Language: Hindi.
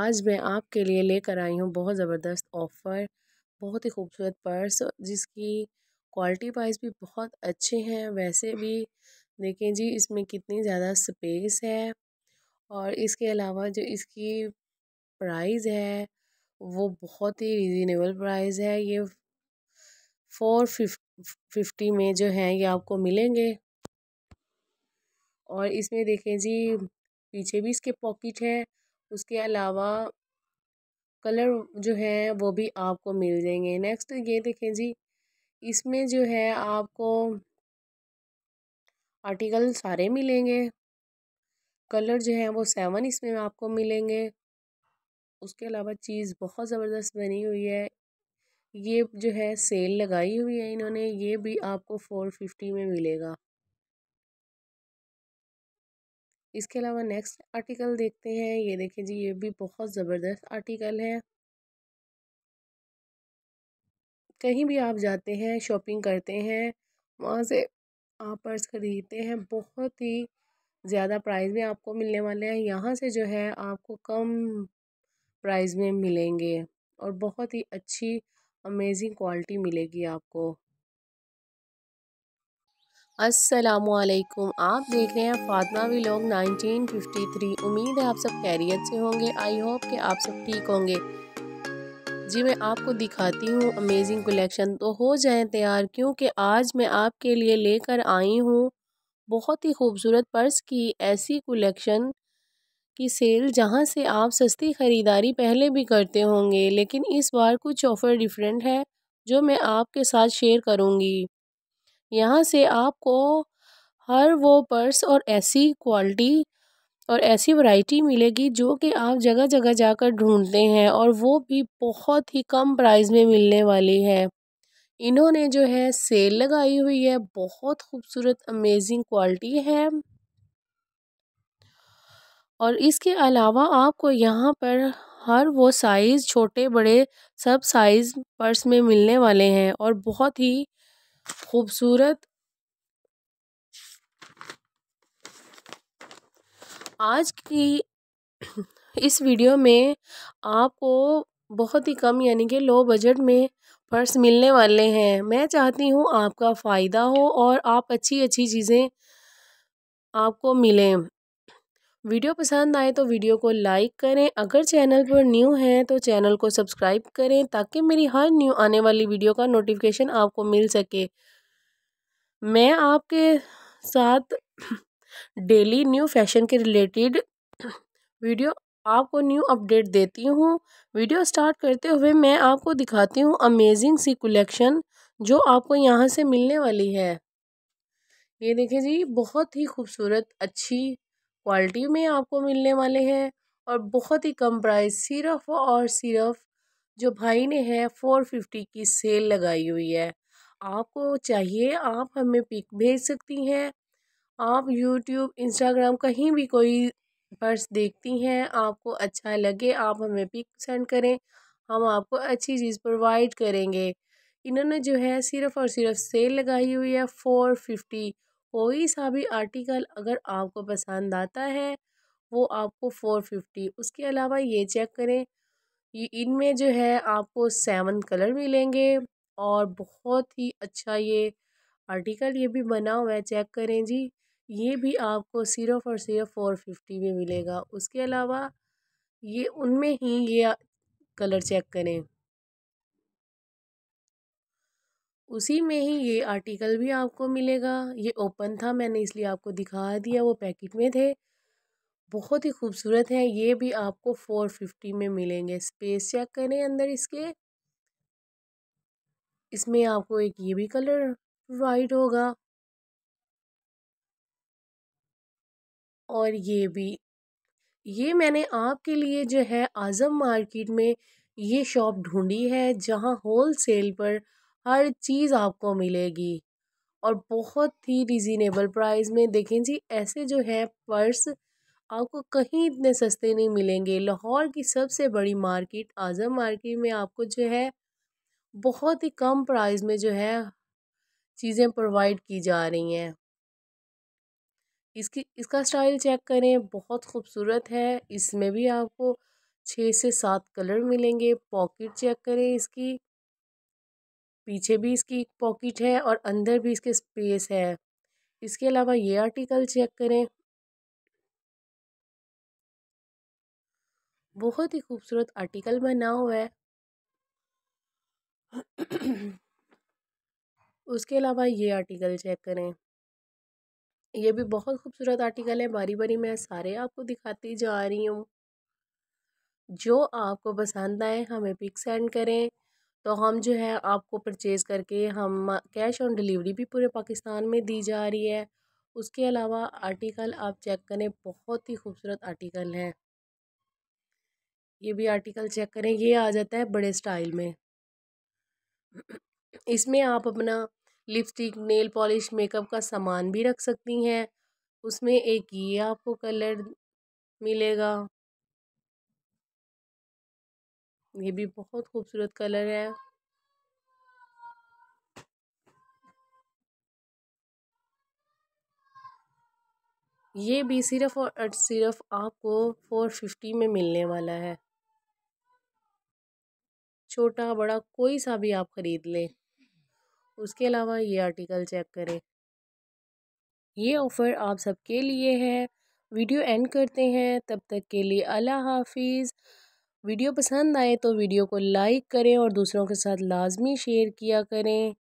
आज मैं आपके लिए लेकर आई हूँ बहुत ज़बरदस्त ऑफ़र बहुत ही खूबसूरत पर्स जिसकी क्वालिटी वाइज भी बहुत अच्छे हैं वैसे भी देखें जी इसमें कितनी ज़्यादा स्पेस है और इसके अलावा जो इसकी प्राइस है वो बहुत ही रिजनेबल प्राइस है ये फोर फिफ्टी में जो है ये आपको मिलेंगे और इसमें देखें जी पीछे भी इसके पॉकेट है उसके अलावा कलर जो है वो भी आपको मिल जाएंगे नेक्स्ट ये देखें जी इसमें जो है आपको आर्टिकल सारे मिलेंगे कलर जो है वो सेवन इसमें आपको मिलेंगे उसके अलावा चीज़ बहुत ज़बरदस्त बनी हुई है ये जो है सेल लगाई हुई है इन्होंने ये भी आपको फ़ोर फिफ्टी में मिलेगा इसके अलावा नेक्स्ट आर्टिकल देखते हैं ये देखें जी ये भी बहुत ज़बरदस्त आर्टिकल है कहीं भी आप जाते हैं शॉपिंग करते हैं वहाँ से आप पर्स ख़रीदते हैं बहुत ही ज़्यादा प्राइस में आपको मिलने वाले हैं यहाँ से जो है आपको कम प्राइस में मिलेंगे और बहुत ही अच्छी अमेजिंग क्वालिटी मिलेगी आपको असलकुम आप देख रहे हैं फातमा वी लोग नाइनटीन फिफ्टी थ्री उम्मीद है आप सब खैरियत से होंगे आई होप कि आप सब ठीक होंगे जी मैं आपको दिखाती हूँ अमेजिंग कलेक्शन तो हो जाएं तैयार क्योंकि आज मैं आपके लिए लेकर आई हूँ बहुत ही खूबसूरत पर्स की ऐसी कलेक्शन की सेल जहाँ से आप सस्ती ख़रीदारी पहले भी करते होंगे लेकिन इस बार कुछ ऑफ़र डिफरेंट है जो मैं आपके साथ शेयर करूँगी यहाँ से आपको हर वो पर्स और ऐसी क्वालिटी और ऐसी वैरायटी मिलेगी जो कि आप जगह जगह जाकर ढूंढते हैं और वो भी बहुत ही कम प्राइस में मिलने वाली है इन्होंने जो है सेल लगाई हुई है बहुत खूबसूरत अमेजिंग क्वालिटी है और इसके अलावा आपको यहाँ पर हर वो साइज़ छोटे बड़े सब साइज़ पर्स में मिलने वाले हैं और बहुत ही खूबसूरत आज की इस वीडियो में आपको बहुत ही कम यानी कि लो बजट में पर्स मिलने वाले हैं मैं चाहती हूँ आपका फ़ायदा हो और आप अच्छी अच्छी चीज़ें आपको मिलें वीडियो पसंद आए तो वीडियो को लाइक करें अगर चैनल पर न्यू हैं तो चैनल को सब्सक्राइब करें ताकि मेरी हर न्यू आने वाली वीडियो का नोटिफिकेशन आपको मिल सके मैं आपके साथ डेली न्यू फैशन के रिलेटेड वीडियो आपको न्यू अपडेट देती हूँ वीडियो स्टार्ट करते हुए मैं आपको दिखाती हूँ अमेजिंग सी कलेक्शन जो आपको यहाँ से मिलने वाली है ये देखिए जी बहुत ही खूबसूरत अच्छी क्वालिटी में आपको मिलने वाले हैं और बहुत ही कम प्राइस सिर्फ और सिर्फ जो भाई ने है फ़ोर फिफ्टी की सेल लगाई हुई है आपको चाहिए आप हमें पिक भेज सकती हैं आप यूट्यूब इंस्टाग्राम कहीं भी कोई पर्स देखती हैं आपको अच्छा लगे आप हमें पिक सेंड करें हम आपको अच्छी चीज़ प्रोवाइड करेंगे इन्होंने जो है सिर्फ़ और सिर्फ सेल लगाई हुई है फ़ोर फिफ्टी कोई सा भी आर्टिकल अगर आपको पसंद आता है वो आपको फ़ोर फिफ्टी उसके अलावा ये चेक करें इनमें जो है आपको सेवन कलर मिलेंगे और बहुत ही अच्छा ये आर्टिकल ये भी बना हुआ है चेक करें जी ये भी आपको सिर्फ और सिर्फ फ़ोर फिफ्टी में मिलेगा उसके अलावा ये उनमें ही ये कलर चेक करें उसी में ही ये आर्टिकल भी आपको मिलेगा ये ओपन था मैंने इसलिए आपको दिखा दिया वो पैकेट में थे बहुत ही खूबसूरत हैं ये भी आपको फ़ोर फिफ्टी में मिलेंगे स्पेस चेक करें अंदर इसके इसमें आपको एक ये भी कलर वाइट होगा और ये भी ये मैंने आपके लिए जो है आज़म मार्केट में ये शॉप ढूंढी है जहाँ होल सेल पर हर चीज़ आपको मिलेगी और बहुत ही रिजनेबल प्राइस में देखें जी ऐसे जो हैं पर्स आपको कहीं इतने सस्ते नहीं मिलेंगे लाहौर की सबसे बड़ी मार्केट आज़म मार्केट में आपको जो है बहुत ही कम प्राइस में जो है चीज़ें प्रोवाइड की जा रही हैं इसकी इसका स्टाइल चेक करें बहुत खूबसूरत है इसमें भी आपको छः से सात कलर मिलेंगे पॉकेट चेक करें इसकी पीछे भी इसकी एक पॉकेट है और अंदर भी इसके स्पेस है इसके अलावा ये आर्टिकल चेक करें बहुत ही खूबसूरत आर्टिकल बना हुआ है उसके अलावा ये आर्टिकल चेक करें ये भी बहुत खूबसूरत आर्टिकल है बारी बारी मैं सारे आपको दिखाती जा रही हूँ जो आपको पसंद आए हमें पिक सेंड करें तो हम जो है आपको परचेज़ करके हम कैश ऑन डिलीवरी भी पूरे पाकिस्तान में दी जा रही है उसके अलावा आर्टिकल आप चेक करें बहुत ही खूबसूरत आर्टिकल है ये भी आर्टिकल चेक करें ये आ जाता है बड़े स्टाइल में इसमें आप अपना लिपस्टिक नेल पॉलिश मेकअप का सामान भी रख सकती हैं उसमें एक ये आपको कलर मिलेगा ये भी बहुत खूबसूरत कलर है ये भी सिर्फ और सिर्फ आपको फ़ोर फिफ्टी में मिलने वाला है छोटा बड़ा कोई सा भी आप ख़रीद लें उसके अलावा ये आर्टिकल चेक करें ये ऑफ़र आप सबके लिए है वीडियो एंड करते हैं तब तक के लिए अल्लाह हाफिज़ वीडियो पसंद आए तो वीडियो को लाइक करें और दूसरों के साथ लाजमी शेयर किया करें